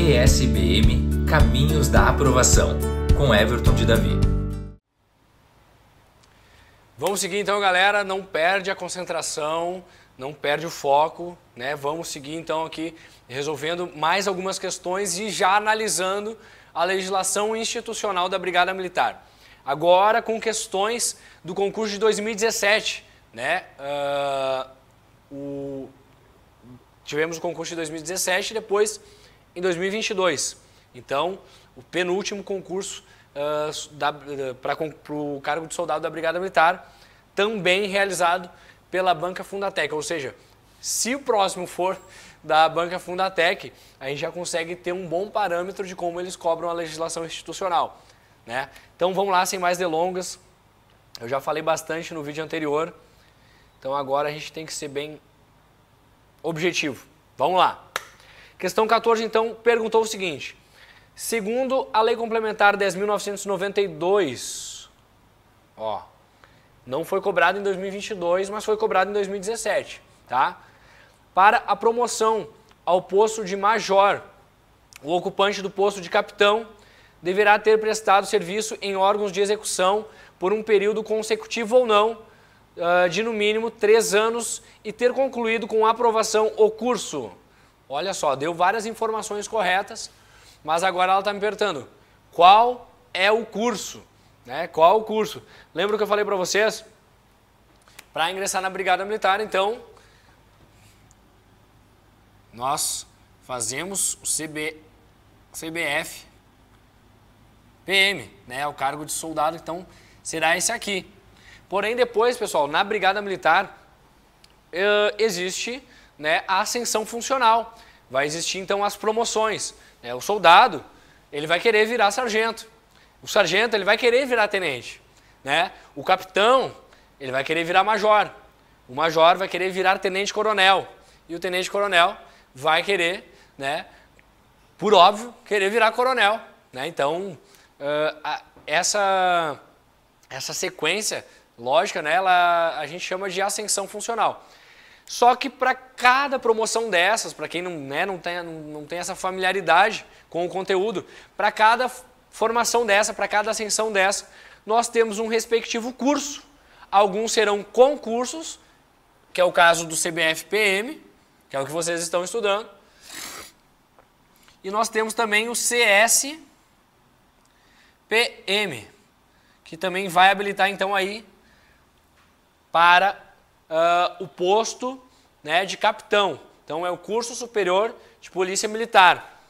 ESBM Caminhos da Aprovação, com Everton de Davi. Vamos seguir então, galera. Não perde a concentração, não perde o foco, né? Vamos seguir então aqui resolvendo mais algumas questões e já analisando a legislação institucional da Brigada Militar. Agora com questões do concurso de 2017, né? Uh, o... Tivemos o concurso de 2017 e depois em 2022. Então, o penúltimo concurso uh, para o cargo de soldado da Brigada Militar, também realizado pela Banca Fundatec. Ou seja, se o próximo for da Banca Fundatec, a gente já consegue ter um bom parâmetro de como eles cobram a legislação institucional. Né? Então vamos lá, sem mais delongas. Eu já falei bastante no vídeo anterior, então agora a gente tem que ser bem objetivo. Vamos lá! Questão 14, então, perguntou o seguinte: segundo a Lei Complementar 10.992, ó, não foi cobrado em 2022, mas foi cobrado em 2017, tá? Para a promoção ao posto de major, o ocupante do posto de capitão deverá ter prestado serviço em órgãos de execução por um período consecutivo ou não, ah, de no mínimo três anos e ter concluído com aprovação o curso. Olha só, deu várias informações corretas, mas agora ela está me perguntando qual é o curso, né? Qual é o curso? Lembra que eu falei para vocês? Para ingressar na Brigada Militar, então, nós fazemos o CB, CBF PM, né? O cargo de soldado, então, será esse aqui. Porém, depois, pessoal, na Brigada Militar eh, existe né, a ascensão funcional. Vai existir então as promoções. Né? O soldado ele vai querer virar sargento. O sargento ele vai querer virar tenente. Né? O capitão ele vai querer virar major. O major vai querer virar tenente-coronel. E o tenente-coronel vai querer, né, por óbvio, querer virar coronel. Né? Então, uh, essa, essa sequência lógica, né, ela, a gente chama de ascensão funcional. Só que para cada promoção dessas, para quem não, né, não, tem, não, não tem essa familiaridade com o conteúdo, para cada formação dessa, para cada ascensão dessa, nós temos um respectivo curso. Alguns serão concursos, que é o caso do CBFPM, que é o que vocês estão estudando. E nós temos também o CSPM, que também vai habilitar então aí para uh, o posto né, de capitão. Então, é o curso superior de polícia militar.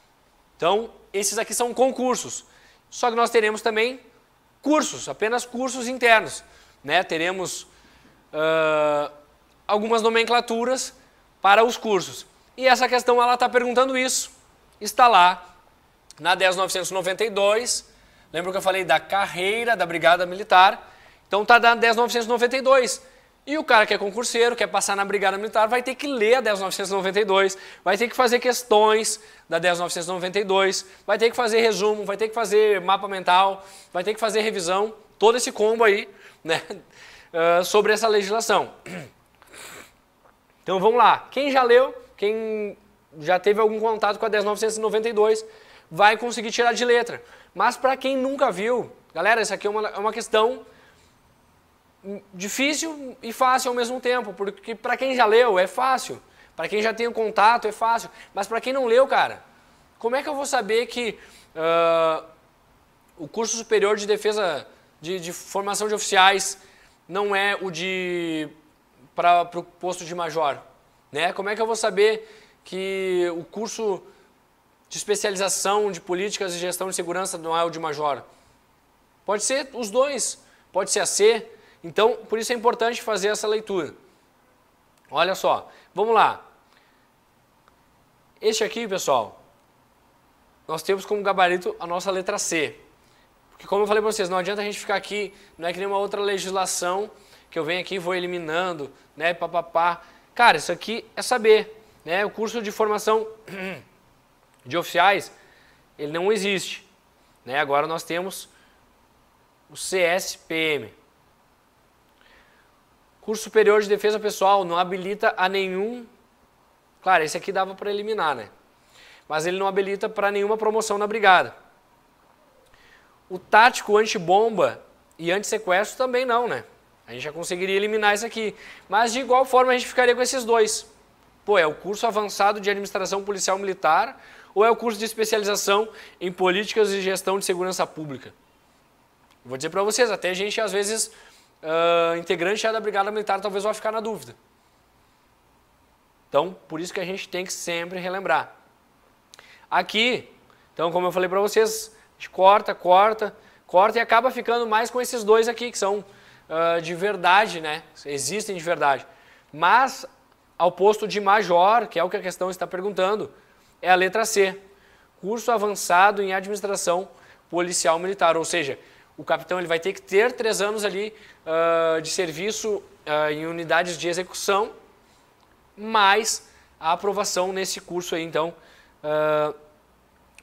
Então, esses aqui são concursos. Só que nós teremos também cursos, apenas cursos internos. Né? Teremos uh, algumas nomenclaturas para os cursos. E essa questão ela está perguntando isso. Está lá na 10.992. Lembra que eu falei da carreira da Brigada Militar? Então está na 10.992 e o cara que é concurseiro, quer passar na Brigada Militar, vai ter que ler a 10.992, vai ter que fazer questões da 10.992, vai ter que fazer resumo, vai ter que fazer mapa mental, vai ter que fazer revisão, todo esse combo aí, né, uh, sobre essa legislação. Então vamos lá. Quem já leu, quem já teve algum contato com a 10.992, vai conseguir tirar de letra. Mas para quem nunca viu, galera, isso aqui é uma, é uma questão difícil e fácil ao mesmo tempo, porque para quem já leu é fácil, para quem já tem o contato é fácil, mas para quem não leu, cara, como é que eu vou saber que uh, o curso superior de defesa de, de, formação de oficiais não é o de para o posto de major, né? Como é que eu vou saber que o curso de especialização de políticas e gestão de segurança não é o de major? Pode ser os dois, pode ser a C, então, por isso é importante fazer essa leitura. Olha só, vamos lá. Este aqui, pessoal, nós temos como gabarito a nossa letra C. Porque como eu falei para vocês, não adianta a gente ficar aqui, não é que nenhuma outra legislação que eu venho aqui e vou eliminando, né, papapá. Cara, isso aqui é saber, né? O curso de formação de oficiais, ele não existe, né? Agora nós temos o CSPM, Curso Superior de Defesa Pessoal não habilita a nenhum. Claro, esse aqui dava para eliminar, né? Mas ele não habilita para nenhuma promoção na brigada. O tático antibomba e antissequestro também não, né? A gente já conseguiria eliminar isso aqui. Mas de igual forma a gente ficaria com esses dois. Pô, é o curso avançado de administração policial militar ou é o curso de especialização em políticas e gestão de segurança pública? Vou dizer para vocês, até a gente às vezes uh, integrante é da Brigada Militar talvez vai ficar na dúvida. Então, por isso que a gente tem que sempre relembrar. Aqui, então, como eu falei para vocês, a gente corta, corta, corta e acaba ficando mais com esses dois aqui, que são uh, de verdade, né? Existem de verdade. Mas, ao posto de major, que é o que a questão está perguntando, é a letra C. Curso avançado em administração policial militar, ou seja, o capitão ele vai ter que ter três anos ali uh, de serviço uh, em unidades de execução, mais a aprovação nesse curso aí, então, uh,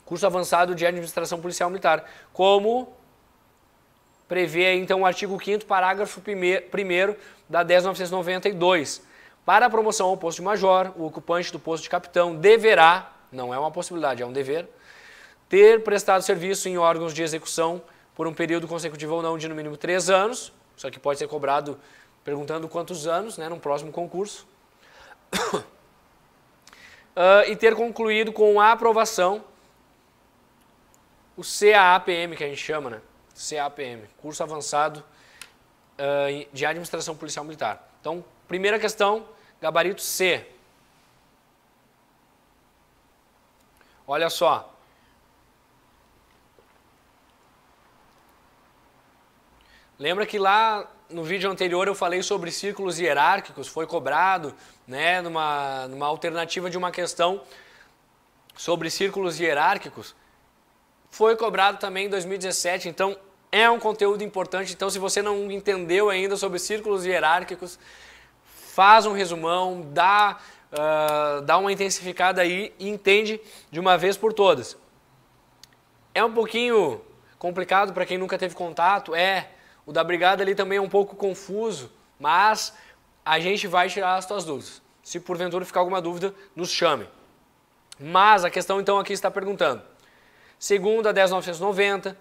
curso avançado de administração policial militar, como prevê aí, então o artigo 5 parágrafo 1 da 10.992. Para a promoção ao posto de major, o ocupante do posto de capitão deverá, não é uma possibilidade, é um dever, ter prestado serviço em órgãos de execução por um período consecutivo ou não de no mínimo três anos, só que pode ser cobrado perguntando quantos anos, né, num próximo concurso, uh, e ter concluído com a aprovação o CAAPM, que a gente chama, né? CAPM, curso avançado uh, de administração policial militar. Então, primeira questão, gabarito C. Olha só, Lembra que lá no vídeo anterior eu falei sobre círculos hierárquicos, foi cobrado, né, numa, numa alternativa de uma questão sobre círculos hierárquicos. Foi cobrado também em 2017, então é um conteúdo importante. Então, se você não entendeu ainda sobre círculos hierárquicos, faz um resumão, dá, uh, dá uma intensificada aí e entende de uma vez por todas. É um pouquinho complicado para quem nunca teve contato, é o da brigada ali também é um pouco confuso, mas a gente vai tirar as tuas dúvidas. Se porventura ficar alguma dúvida, nos chame. Mas a questão então aqui está perguntando. Segunda, 10.990, uh,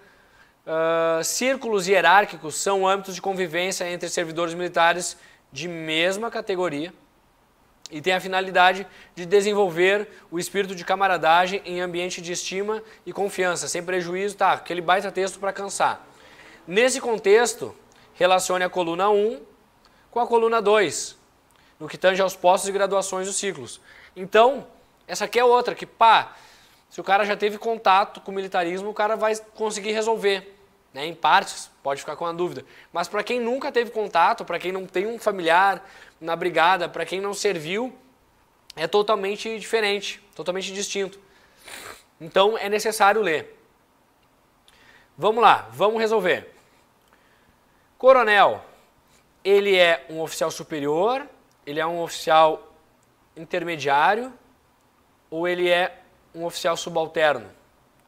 ah, círculos hierárquicos são âmbitos de convivência entre servidores militares de mesma categoria e tem a finalidade de desenvolver o espírito de camaradagem em ambiente de estima e confiança, sem prejuízo, tá, aquele baita texto para cansar Nesse contexto, relacione a coluna 1 com a coluna 2, no que tange aos postos e graduações dos ciclos. Então, essa aqui é outra, que pá, se o cara já teve contato com o militarismo, o cara vai conseguir resolver. Né, em partes, pode ficar com a dúvida. Mas para quem nunca teve contato, para quem não tem um familiar na brigada, para quem não serviu, é totalmente diferente, totalmente distinto. Então é necessário ler. Vamos lá, vamos resolver. Coronel, ele é um oficial superior, ele é um oficial intermediário ou ele é um oficial subalterno?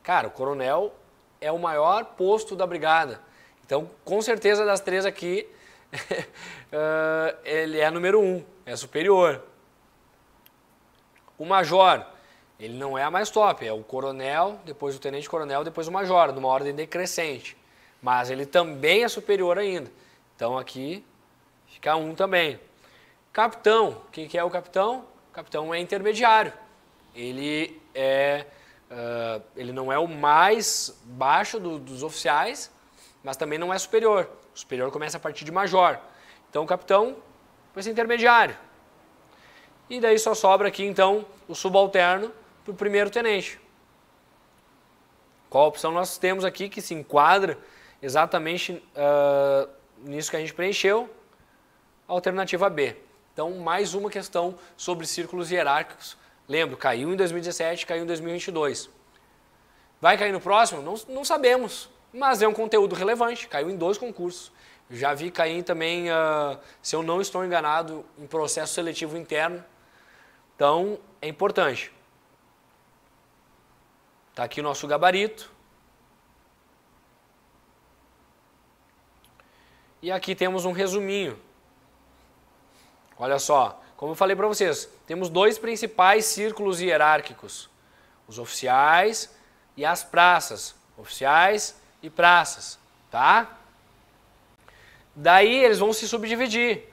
Cara, o coronel é o maior posto da brigada. Então, com certeza das três aqui, uh, ele é número um, é superior. O major, ele não é a mais top, é o coronel, depois o tenente-coronel, depois o major, numa ordem decrescente mas ele também é superior ainda. Então aqui fica um também. Capitão, o que, é o capitão? O capitão é intermediário. Ele é uh, ele não é o mais baixo do, dos oficiais, mas também não é superior. O superior começa a partir de major. Então o capitão vai ser intermediário. E daí só sobra aqui então o subalterno para o primeiro tenente. Qual opção nós temos aqui que se enquadra exatamente uh, nisso que a gente preencheu, alternativa B. Então, mais uma questão sobre círculos hierárquicos. Lembro, caiu em 2017, caiu em 2022. Vai cair no próximo? Não, não sabemos, mas é um conteúdo relevante, caiu em dois concursos. Já vi cair também, uh, se eu não estou enganado, em processo seletivo interno. Então, é importante. Está aqui o nosso gabarito. E aqui temos um resuminho. Olha só, como eu falei para vocês, temos dois principais círculos hierárquicos: os oficiais e as praças. Oficiais e praças, tá? Daí eles vão se subdividir.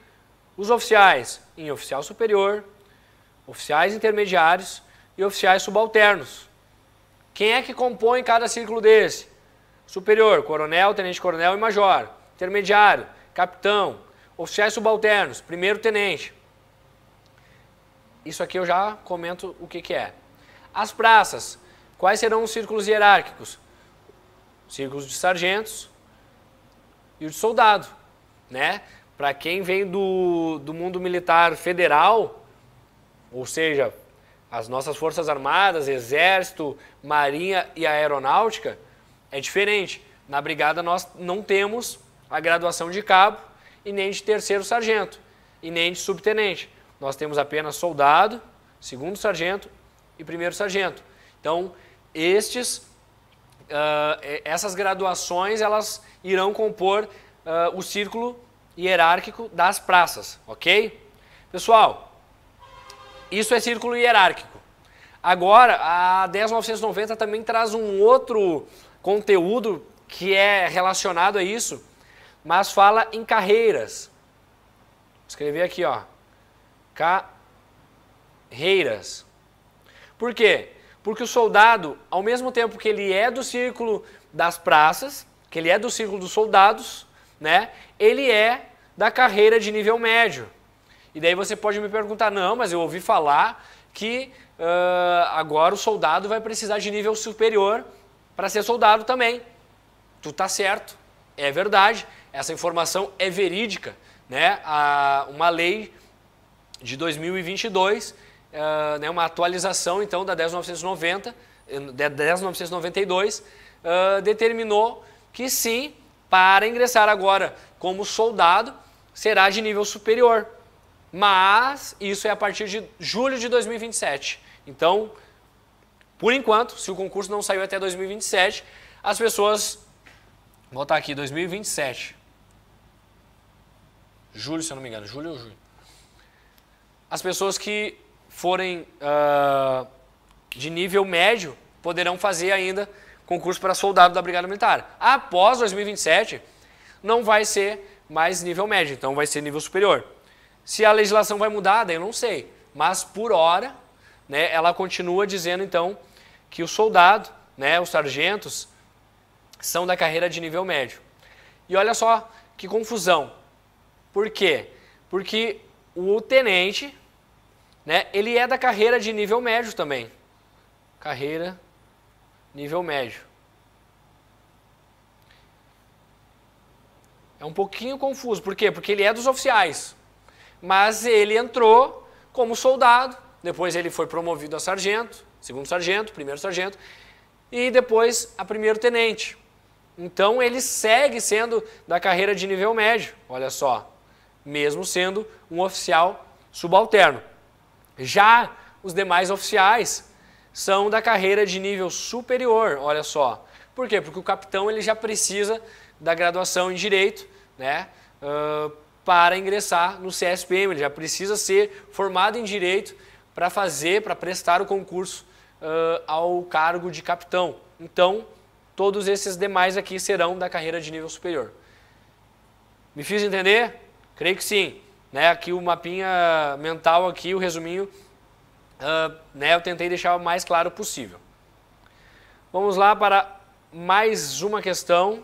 Os oficiais em oficial superior, oficiais intermediários e oficiais subalternos. Quem é que compõe cada círculo desse? Superior, coronel, tenente-coronel e major intermediário, capitão, oficiais subalternos, primeiro tenente. Isso aqui eu já comento o que, que é. As praças, quais serão os círculos hierárquicos? Círculos de sargentos e o de soldado, né? Para quem vem do, do mundo militar federal, ou seja, as nossas forças armadas, exército, marinha e aeronáutica, é diferente. Na brigada nós não temos a graduação de cabo e nem de terceiro sargento e nem de subtenente. Nós temos apenas soldado, segundo sargento e primeiro sargento. Então, estes, uh, essas graduações, elas irão compor uh, o círculo hierárquico das praças, ok? Pessoal, isso é círculo hierárquico. Agora, a 10.990 também traz um outro conteúdo que é relacionado a isso, mas fala em carreiras. Escrevi aqui, ó. Carreiras. Por quê? Porque o soldado, ao mesmo tempo que ele é do círculo das praças, que ele é do círculo dos soldados, né? Ele é da carreira de nível médio. E daí você pode me perguntar, não, mas eu ouvi falar que uh, agora o soldado vai precisar de nível superior para ser soldado também. Tu tá certo, é verdade, essa informação é verídica, né? A, uma lei de 2022, uh, eh, né? uma atualização então da 10.990, 10.992, uh, determinou que sim, para ingressar agora como soldado, será de nível superior. Mas isso é a partir de julho de 2027. Então, por enquanto, se o concurso não saiu até 2027, as pessoas. Vou botar aqui 2027 julho, se eu não me engano, julho ou julho. As pessoas que forem uh, de nível médio poderão fazer ainda concurso para soldado da Brigada Militar. Após 2027, não vai ser mais nível médio, então vai ser nível superior. Se a legislação vai mudar, daí eu não sei. Mas por hora, né, ela continua dizendo então que o soldado, né, os sargentos, são da carreira de nível médio. E olha só que confusão. Por quê? Porque o tenente, né, ele é da carreira de nível médio também. Carreira nível médio. É um pouquinho confuso. Por quê? Porque ele é dos oficiais. Mas ele entrou como soldado, depois ele foi promovido a sargento, segundo sargento, primeiro sargento, e depois a primeiro tenente. Então ele segue sendo da carreira de nível médio, olha só mesmo sendo um oficial subalterno. Já os demais oficiais são da carreira de nível superior, olha só. Por quê? Porque o capitão ele já precisa da graduação em direito, né? Uh, para ingressar no CSPM, ele já precisa ser formado em direito para fazer, para prestar o concurso uh, ao cargo de capitão. Então, todos esses demais aqui serão da carreira de nível superior. Me fiz entender? Creio que sim. Né, aqui o mapinha mental, aqui o resuminho, uh, né, eu tentei deixar o mais claro possível. Vamos lá para mais uma questão.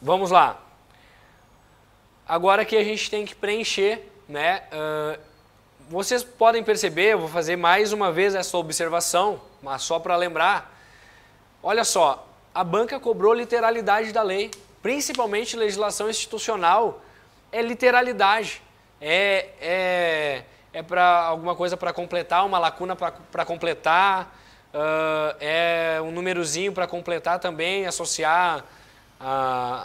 Vamos lá. Agora que a gente tem que preencher, né? Uh, vocês podem perceber, eu vou fazer mais uma vez essa observação, mas só para lembrar. Olha só, a banca cobrou literalidade da lei, principalmente legislação institucional, é literalidade. É, é, é para alguma coisa para completar, uma lacuna para completar, uh, é um númerozinho para completar também, associar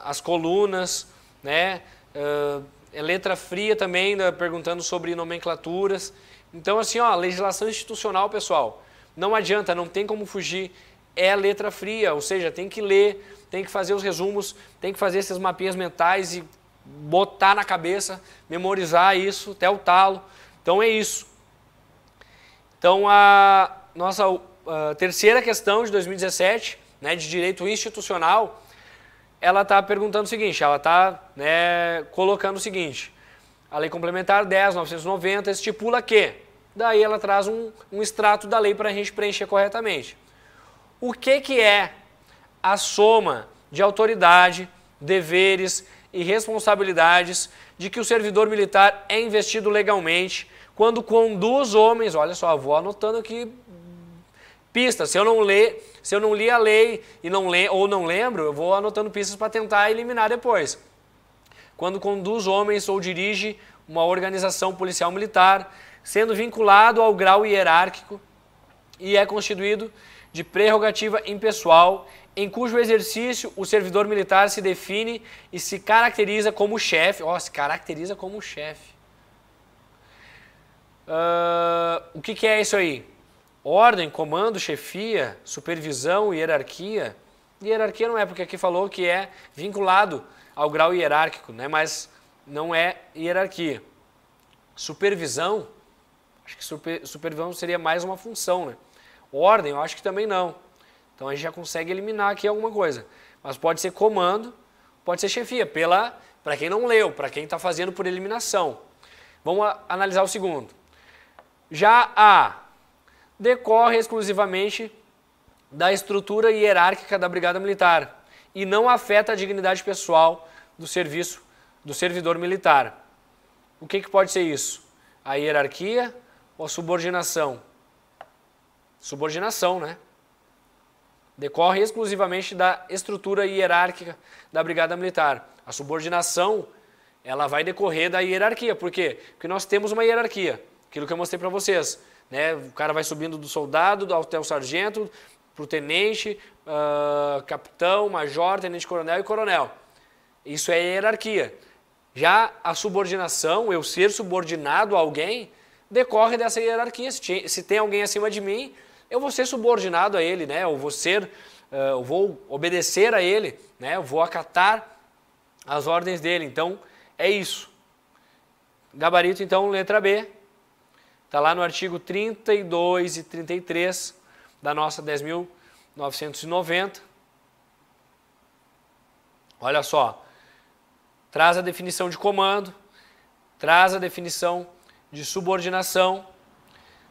as colunas, né? Uh, é letra fria também, né, perguntando sobre nomenclaturas. Então, assim, ó, legislação institucional, pessoal, não adianta, não tem como fugir é letra fria, ou seja, tem que ler, tem que fazer os resumos, tem que fazer esses mapinhas mentais e botar na cabeça, memorizar isso até o talo. Então é isso. Então a nossa a terceira questão de 2017, né, de direito institucional, ela está perguntando o seguinte, ela está né, colocando o seguinte, a lei complementar 10.990 estipula que, daí ela traz um, um extrato da lei para a gente preencher corretamente o que, que é a soma de autoridade, deveres e responsabilidades de que o servidor militar é investido legalmente quando conduz homens. Olha só, vou anotando aqui pistas. Se eu não ler, se eu não li a lei e não le, ou não lembro, eu vou anotando pistas para tentar eliminar depois. Quando conduz homens ou dirige uma organização policial militar, sendo vinculado ao grau hierárquico e é constituído de prerrogativa impessoal, em cujo exercício o servidor militar se define e se caracteriza como chefe. Ó, oh, se caracteriza como chefe. Uh, o que, que é isso aí? Ordem, comando, chefia, supervisão, hierarquia. Hierarquia não é, porque aqui falou que é vinculado ao grau hierárquico, né? mas não é hierarquia. Supervisão, acho que super, supervisão seria mais uma função, né? Ordem, eu acho que também não. Então a gente já consegue eliminar aqui alguma coisa. Mas pode ser comando, pode ser chefia, pela para quem não leu, para quem está fazendo por eliminação. Vamos a, analisar o segundo. Já A decorre exclusivamente da estrutura hierárquica da Brigada Militar e não afeta a dignidade pessoal do serviço do servidor militar. O que, que pode ser isso? A hierarquia ou a subordinação? subordinação, né? Decorre exclusivamente da estrutura hierárquica da Brigada Militar. A subordinação, ela vai decorrer da hierarquia. Por quê? Porque nós temos uma hierarquia, aquilo que eu mostrei para vocês. Né? O cara vai subindo do soldado até o sargento, para o tenente, uh, capitão, major, tenente-coronel e coronel. Isso é hierarquia. Já a subordinação, eu ser subordinado a alguém, decorre dessa hierarquia. Se, tem alguém acima de mim, eu vou ser subordinado a ele, né? Eu vou ser, eh, eu vou obedecer a ele, né? Eu vou acatar as ordens dele. Então, é isso. Gabarito, então, letra B. Está lá no artigo 32 e 33 da nossa 10.990. Olha só. Traz a definição de comando, traz a definição de subordinação,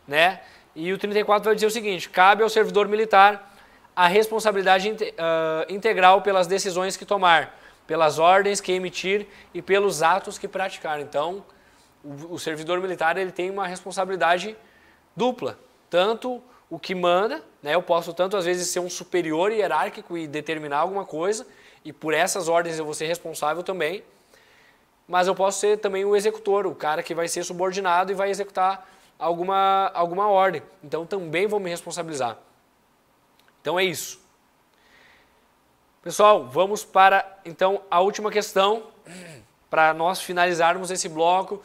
né? E o 34 vai dizer o seguinte: cabe ao servidor militar a responsabilidade uh, integral pelas decisões que tomar, pelas ordens que emitir e pelos atos que praticar. Então, o, o servidor militar ele tem uma responsabilidade dupla, tanto o que manda, né? Eu posso tanto às vezes ser um superior hierárquico e determinar alguma coisa, e por essas ordens eu vou ser responsável também, mas eu posso ser também o executor, o cara que vai ser subordinado e vai executar alguma, alguma ordem. Então também vou me responsabilizar. Então é isso. Pessoal, vamos para então a última questão para nós finalizarmos esse bloco.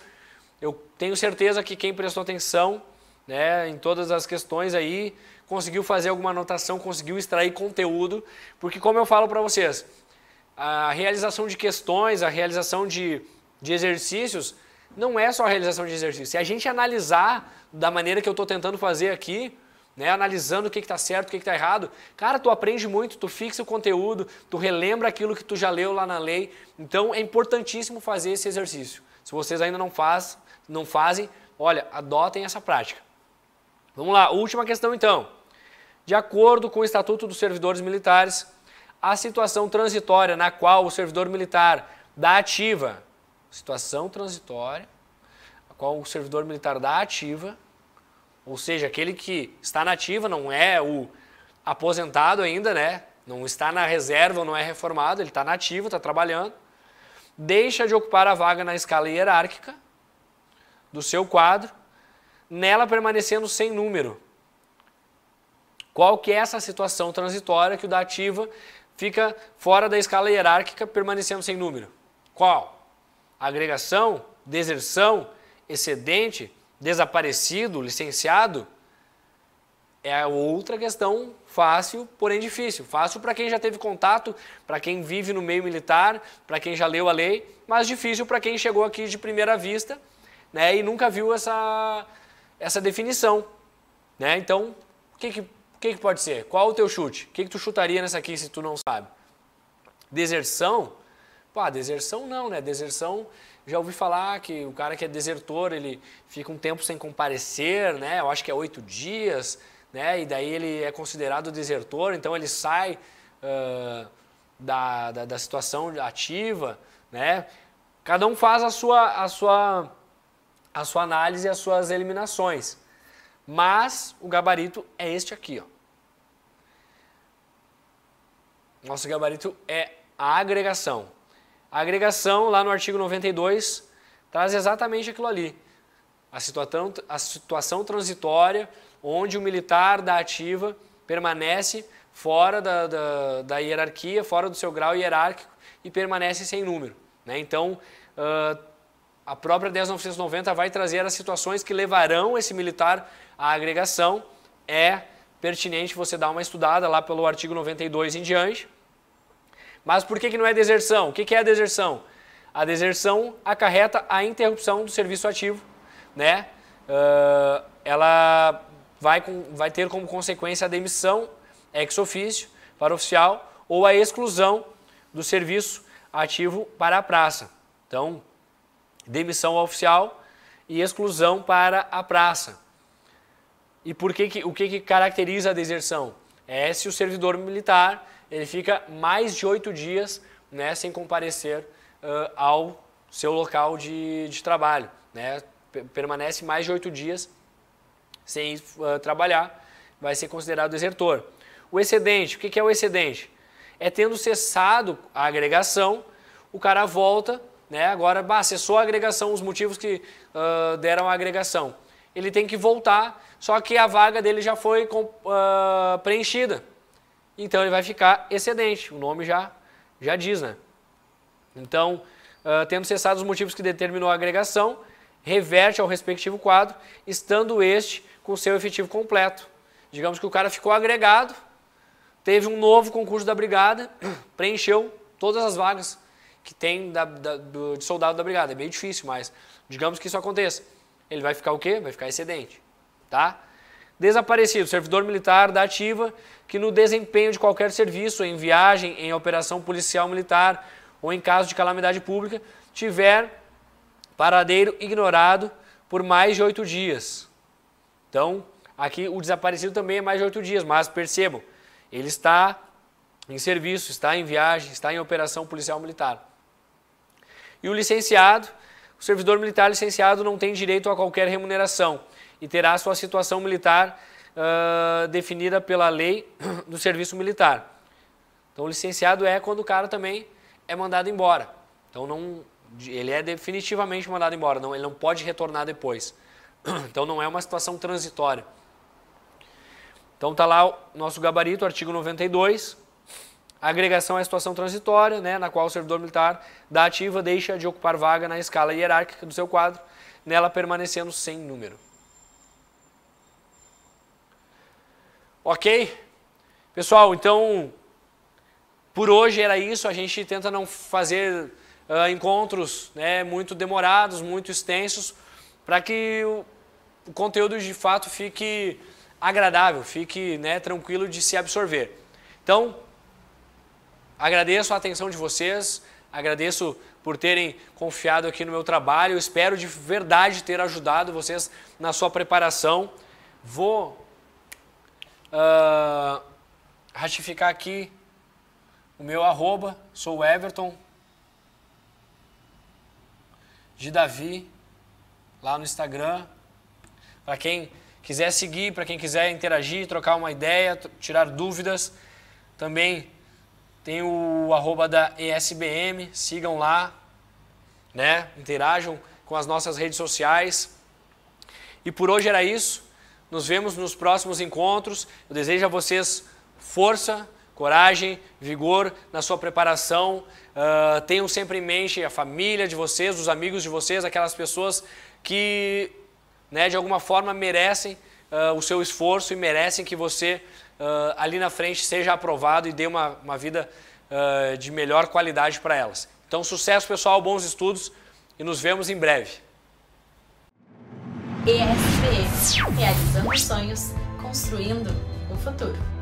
Eu tenho certeza que quem prestou atenção né, em todas as questões aí conseguiu fazer alguma anotação, conseguiu extrair conteúdo, porque como eu falo para vocês, a realização de questões, a realização de, de exercícios não é só a realização de exercício. Se a gente analisar da maneira que eu estou tentando fazer aqui, né, analisando o que está certo, o que está errado, cara, tu aprende muito, tu fixa o conteúdo, tu relembra aquilo que tu já leu lá na lei. Então é importantíssimo fazer esse exercício. Se vocês ainda não, faz, não fazem, olha, adotem essa prática. Vamos lá, última questão então. De acordo com o Estatuto dos Servidores Militares, a situação transitória na qual o servidor militar da ativa situação transitória, a qual o servidor militar da ativa, ou seja, aquele que está na ativa, não é o aposentado ainda, né? Não está na reserva, não é reformado, ele está na ativa, está trabalhando, deixa de ocupar a vaga na escala hierárquica do seu quadro, nela permanecendo sem número. Qual que é essa situação transitória que o da ativa fica fora da escala hierárquica, permanecendo sem número? Qual? agregação, deserção, excedente, desaparecido, licenciado, é outra questão fácil, porém difícil. Fácil para quem já teve contato, para quem vive no meio militar, para quem já leu a lei, mas difícil para quem chegou aqui de primeira vista né, e nunca viu essa, essa definição. Né? Então, o que, que, que, que pode ser? Qual o teu chute? O que, que tu chutaria nessa aqui se tu não sabe? Deserção Pá, tipo, ah, deserção não, né? Deserção, já ouvi falar que o cara que é desertor, ele fica um tempo sem comparecer, né? Eu acho que é oito dias, né? E daí ele é considerado desertor, então ele sai uh, da, da, da, situação ativa, né? Cada um faz a sua, a sua, a sua análise e as suas eliminações. Mas o gabarito é este aqui, ó. Nosso gabarito é a agregação. A agregação, lá no artigo 92, traz exatamente aquilo ali. A situação, a situação transitória onde o militar da ativa permanece fora da, da, da, hierarquia, fora do seu grau hierárquico e permanece sem número. Né? Então, uh, a própria 10.990 vai trazer as situações que levarão esse militar à agregação. É pertinente você dar uma estudada lá pelo artigo 92 em diante. Mas por que, que não é deserção? O que, que é a deserção? A deserção acarreta a interrupção do serviço ativo, né? Uh, ela vai, com, vai ter como consequência a demissão ex officio para oficial ou a exclusão do serviço ativo para a praça. Então, demissão oficial e exclusão para a praça. E por que, que o que, que caracteriza a deserção? É se o servidor militar ele fica mais de oito dias né, sem comparecer uh, ao seu local de, de trabalho. Né? Permanece mais de oito dias sem uh, trabalhar, vai ser considerado desertor. O excedente, o que é o excedente? É tendo cessado a agregação, o cara volta, né? agora bah, cessou a agregação, os motivos que uh, deram a agregação. Ele tem que voltar, só que a vaga dele já foi preenchida então ele vai ficar excedente, o nome já, já diz, né? Então, uh, tendo cessado os motivos que determinou a agregação, reverte ao respectivo quadro, estando este com seu efetivo completo. Digamos que o cara ficou agregado, teve um novo concurso da brigada, preencheu todas as vagas que tem da, da, do, de soldado da brigada. É bem difícil, mas digamos que isso aconteça. Ele vai ficar o quê? Vai ficar excedente, tá? Desaparecido, servidor militar da ativa que no desempenho de qualquer serviço, em viagem, em operação policial militar ou em caso de calamidade pública, tiver paradeiro ignorado por mais de oito dias. Então, aqui o desaparecido também é mais de oito dias, mas percebam, ele está em serviço, está em viagem, está em operação policial militar. E o licenciado, o servidor militar licenciado não tem direito a qualquer remuneração e terá sua situação militar uh, definida pela lei do serviço militar. Então, licenciado é quando o cara também é mandado embora. Então, não, ele é definitivamente mandado embora, não, ele não pode retornar depois. Então, não é uma situação transitória. Então, está lá o nosso gabarito, artigo 92. A agregação é a situação transitória, né, na qual o servidor militar da ativa deixa de ocupar vaga na escala hierárquica do seu quadro, nela permanecendo sem número. Ok? Pessoal, então, por hoje era isso. A gente tenta não fazer uh, encontros né, muito demorados, muito extensos, para que o, o, conteúdo de fato fique agradável, fique né, tranquilo de se absorver. Então, agradeço a atenção de vocês, agradeço por terem confiado aqui no meu trabalho. Espero de verdade ter ajudado vocês na sua preparação. Vou Uh, ratificar aqui o meu arroba, sou o Everton de Davi, lá no Instagram. Para quem quiser seguir, para quem quiser interagir, trocar uma ideia, tirar dúvidas, também tem o arroba da ESBM, sigam lá, né? interajam com as nossas redes sociais. E por hoje era isso. Nos vemos nos próximos encontros. Eu desejo a vocês força, coragem, vigor na sua preparação. Uh, tenham sempre em mente a família de vocês, os amigos de vocês, aquelas pessoas que, né, de alguma forma, merecem uh, o seu esforço e merecem que você, uh, ali na frente, seja aprovado e dê uma, uma vida de melhor qualidade para elas. Então, sucesso pessoal, bons estudos e nos vemos em breve. ESPE, realizando sonhos, construindo o futuro.